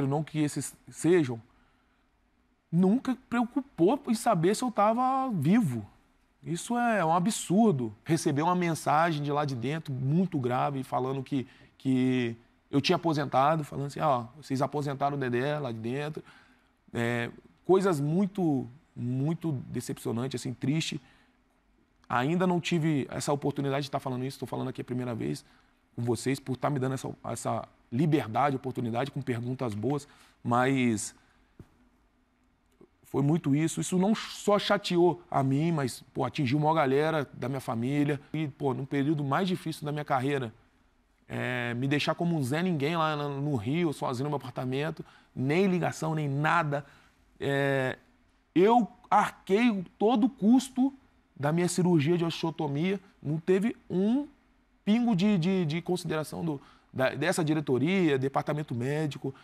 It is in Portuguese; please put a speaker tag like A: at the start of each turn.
A: não que esses sejam, nunca preocupou em saber se eu estava vivo. Isso é um absurdo. Receber uma mensagem de lá de dentro muito grave falando que, que eu tinha aposentado, falando assim, ó, oh, vocês aposentaram o Dedé lá de dentro. É, coisas muito, muito decepcionantes, assim, triste. Ainda não tive essa oportunidade de estar falando isso, estou falando aqui a primeira vez com vocês, por estar me dando essa, essa liberdade, oportunidade, com perguntas boas, mas foi muito isso. Isso não só chateou a mim, mas pô, atingiu uma galera da minha família. E, pô, num período mais difícil da minha carreira, é, me deixar como um Zé Ninguém lá no Rio, sozinho no meu apartamento, nem ligação, nem nada. É, eu arquei todo o custo da minha cirurgia de osteotomia, não teve um pingo de, de, de consideração do, da, dessa diretoria, departamento médico,